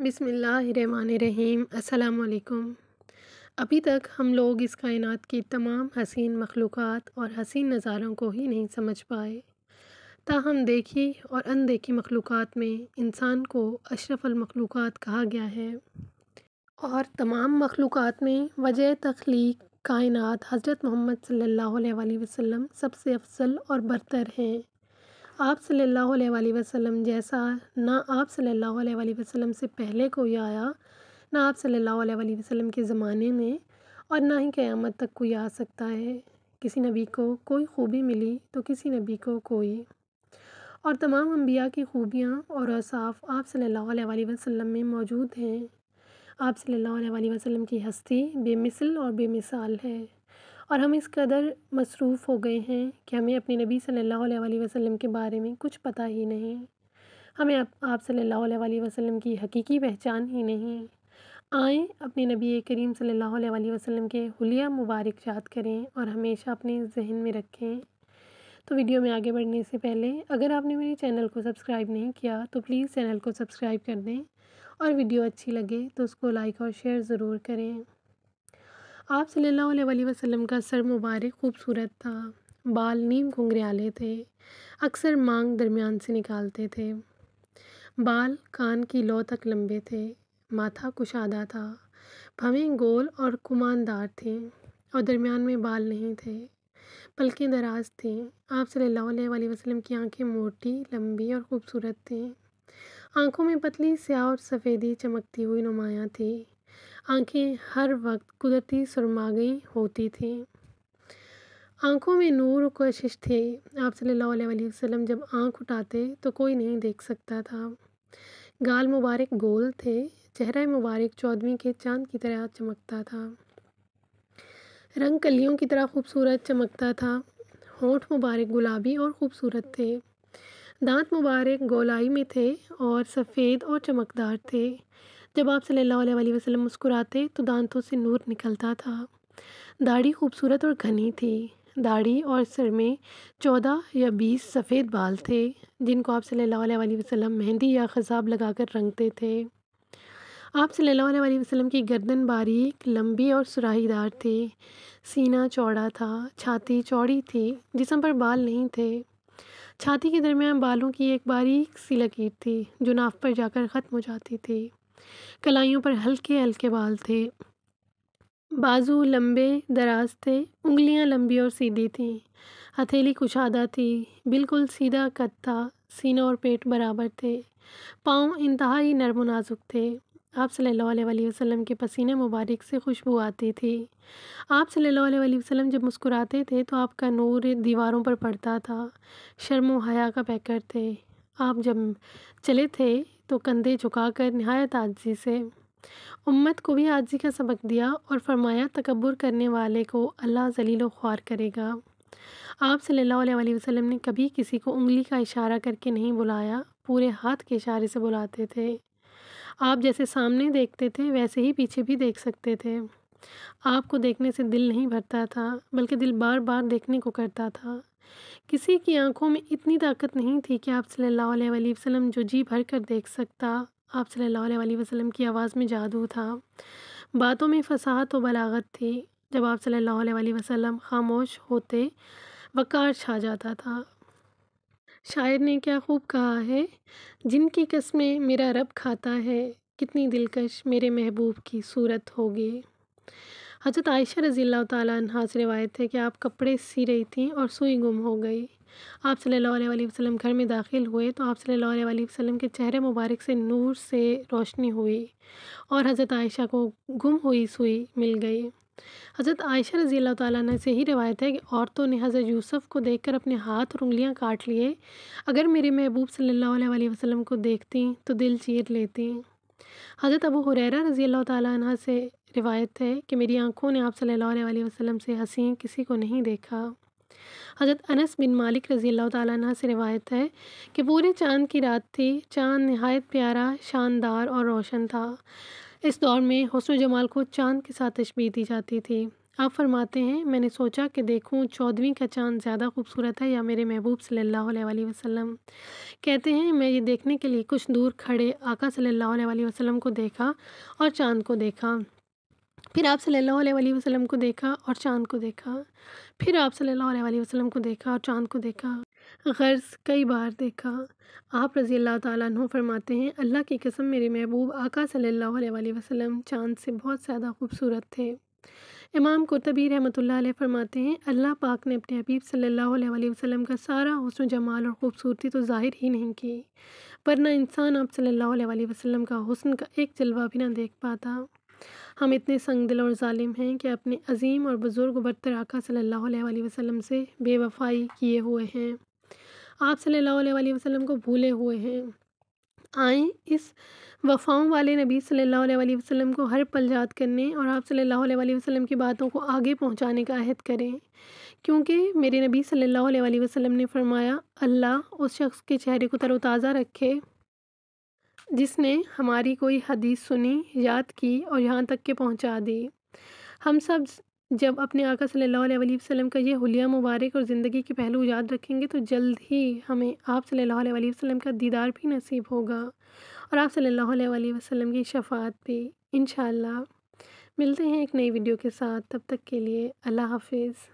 बिसमीम् अल्लाम अभी तक हम लोग इस कायनात की तमाम हसीन मखलूक़ और हसीन नज़ारों को ही नहीं समझ पाए ताहम देखी और अनदेखी मखलूक़ में इंसान को अशरफ़लमखलूक़ कहा गया है और तमाम मखलूक़ में वजह तख्लीक कायनात हज़रत मोहम्मद सल्ला वसम सबसे अफसल और बरतर हैं आप सल्लल्लाहु अलैहि वसल्लम जैसा ना आप सल्लल्लाहु अलैहि वसल्लम से पहले कोई आया ना आप सल्लल्लाहु अलैहि वसल्लम के ज़माने में और ना ही क़यामत तक कोई आ सकता है किसी नबी को कोई ख़ूबी मिली तो किसी नबी को कोई और तमाम अम्बिया की ख़ूबियाँ और असाफ़ आप सल्लल्लाहु अलैहि वसल्लम में मौजूद हैं आप सल्लल्लाहु अलैहि वसल्लम की हस्ती बेमिसल और बेमिसाल है और हम इस कदर मसरूफ़ हो गए हैं कि हमें अपने नबी सल्लल्लाहु अलैहि वसल्लम के बारे में कुछ पता ही नहीं हमें आप, आप सल्लल्लाहु अलैहि वसल्लम की हकीकी पहचान ही नहीं आए अपने नबी करीम सल्लल्लाहु अलैहि वसल्लम के हुलिया मुबारक याद करें और हमेशा अपने जहन में रखें तो वीडियो में आगे बढ़ने से पहले अगर आपने मेरे चैनल को सब्सक्राइब नहीं किया तो प्लीज़ चैनल को सब्सक्राइब कर दें और वीडियो अच्छी लगे तो उसको लाइक और शेयर ज़रूर करें आप सल्लल्लाहु अलैहि वसल्लम का सर मुबारक खूबसूरत था बाल नीम घुंघराले थे अक्सर मांग दरमियान से निकालते थे बाल कान की लौ तक लंबे थे माथा कुशादा था भवें गोल और कुमानदार थे और दरमियान में बाल नहीं थे पलकें दराज थीं आप सल्लल्लाहु अलैहि वसल्लम की आंखें मोटी लंबी और ख़ूबसूरत थीं आंखों में पतली स्याह और सफ़ेदी चमकती हुई नुमायाँ थी आंखें हर वक्त कुदरती सरमागई होती थीं आंखों में नूर कोशिश थे आप सल्लल्लाहु अलैहि वसल्लम जब आंख उठाते तो कोई नहीं देख सकता था गाल मुबारक गोल थे चेहरा मुबारक चौदवी के चांद की तरह चमकता था रंग कलियों की तरह खूबसूरत चमकता था होंठ मुबारक गुलाबी और ख़ूबसूरत थे दांत मुबारक गोलाई में थे और सफ़ेद और चमकदार थे जब आप सल्लल्लाहु अलैहि वसल्लम मुस्कुराते तो दांतों से नूर निकलता था दाढ़ी खूबसूरत और घनी थी दाढ़ी और सिर में चौदह या बीस सफ़ेद बाल थे जिनको आप सल्लल्लाहु अलैहि वसल्लम मेहंदी या लगा लगाकर रंगते थे आप सल्लल्लाहु अलैहि वसल्लम की गर्दन बारीक लंबी और सुराहीदार थी सीना चौड़ा था छाती चौड़ी थी जिसम पर बाल नहीं थे छाती के दरमियान बालों की एक बारीक सी लकीर थी जो नाफ पर जाकर ख़त्म हो जाती थी कलाइयों पर हल्के हल्के बाल थे बाजू लंबे दराज थे उंगलियां लंबी और सीधी थीं हथेली कुशादा थी बिल्कुल सीधा कद था सीना और पेट बराबर थे पाँव इंतहाई नरम नाजुक थे आप सल्लल्लाहु अलैहि वसल्लम के पसीने मुबारक से खुशबू आती थी आप सल्लल्लाहु अलैहि वसल्लम जब मुस्कुराते थे तो आपका नूर दीवारों पर पड़ता था शर्म हया का पैकर थे आप जब चले थे तो कंधे झुकाकर नहायत आजी से उम्मत को भी आजी का सबक दिया और फरमाया तकबर करने वाले को अल्लाह जलील ख्वार करेगा आप सल्लल्लाहु अलैहि वसल्लम ने कभी किसी को उंगली का इशारा करके नहीं बुलाया पूरे हाथ के इशारे से बुलाते थे आप जैसे सामने देखते थे वैसे ही पीछे भी देख सकते थे आपको देखने से दिल नहीं भरता था बल्कि दिल बार बार देखने को करता था किसी की आंखों में इतनी ताकत नहीं थी कि आप सल्लल्लाहु अलैहि वसल्लम जो जी भर कर देख सकता आप सल्लल्लाहु अलैहि वसल्लम की आवाज़ में जादू था बातों में फसाहत व बलागत थी जब आप सल्लल्लाहु अलैहि वसल्लम खामोश होते वक़ार छा जाता था शायर ने क्या खूब कहा है जिनकी कस्में मेरा रब खाता है कितनी दिलकश मेरे महबूब की सूरत होगी हज़रत आयशा रज़ी अल्लाह से रवायत है कि आप कपड़े सी रही थी और सुई गुम हो गई आप सल्लल्लाहु अलैहि वसल्लम घर में दाखिल हुए तो आप सल्लल्लाहु अलैहि वसल्लम के चेहरे मुबारक से नूर से रोशनी हुई और हज़रत आयशा को गुम हुई सुई मिल गई हज़रत आयशा रज़ी अल्लाह ताली से ही रवायत है कि औरतों ने हज़रत यूसुफ़ को देखकर अपने हाथ और उंगलियाँ काट लिए अगर मेरे महबूब सल्लल्लाहु अलैहि वसल्लम को देखती तो दिल चीर लेती हज़रत अबू हुरैरा रज़ी अल्लाह ताली से रिवायत है कि मेरी आंखों ने आप सल्लल्लाहु अलैहि वसल्लम से हंसी किसी को नहीं देखा हज़रत अनस बिन मालिक रज़ी अल्लाह ताली से रिवायत है कि पूरे चांद की रात थी चांद नहायत प्यारा शानदार और रोशन था इस दौर में हसन जमाल को चांद के साथ तशबी दी जाती थी आप फरमाते हैं मैंने सोचा कि देखूं चौदहवीं का चांद ज़्यादा खूबसूरत है या मेरे महबूब सल्लल्लाहु अलैहि वसल्लम कहते हैं मैं ये देखने के लिए कुछ दूर खड़े आका सल्लल्लाहु अलैहि वसल्लम को देखा और चांद को देखा फिर आप सल्लल्लाहु अलैहि वसल्लम को देखा और चाँद को देखा फिर आप सल्लल्लाहु अलैहि वसल्लम को देखा और चाँद को देखा गर्ज़ कई बार देखा आप रज़ी अल्लाह तु फरमाते हैं अल्लाह की कसम मेरे महबूब आका सल्लल्लाहु अलैहि वसल्लम चाँद से बहुत ज़्यादा खूबसूरत थे इमाम कुरतबी रहमतुल्लाह अलैह फरमाते हैं अल्लाह पाक ने अपने हबीब सल्लल्लाहु अलैहि वसल्लम का सारा हसन जमाल और ख़ूबसूरती तो ज़ाहिर ही नहीं की वरना इंसान आप सल्लल्लाहु अलैहि वसल्लम का हसन का एक जलवा भी ना देख पाता हम इतने संग दिल और ालिम हैं कि अपने अजीम और बुज़ुर्ग बरतर आका सल्ला वसलम से बेवफाई किए हुए हैं आप सल्ला वसम को भूले हुए हैं आए इस वफाओं वाले नबी सल्लल्लाहु अलैहि वसल्लम को हर पल याद करने और आप सल्लल्लाहु अलैहि वसल्लम की बातों को आगे पहुंचाने का अहद करें क्योंकि मेरे नबी सल्लल्लाहु अलैहि वसल्लम ने फरमाया अल्लाह उस शख्स के चेहरे को तरोताज़ा रखे जिसने हमारी कोई हदीस सुनी याद की और यहाँ तक के पहुँचा दी हम सब जब अपने आका सल्लल्लाहु अलैहि वसल्लम का ये हुलिया मुबारक और ज़िंदगी के पहलू याद रखेंगे तो जल्द ही हमें आप सल्लल्लाहु अलैहि वसल्लम का दीदार भी नसीब होगा और आप सल्लल्लाहु अलैहि वसल्लम की शफात भी इन मिलते हैं एक नई वीडियो के साथ तब तक के लिए अल्लाह हाफिज़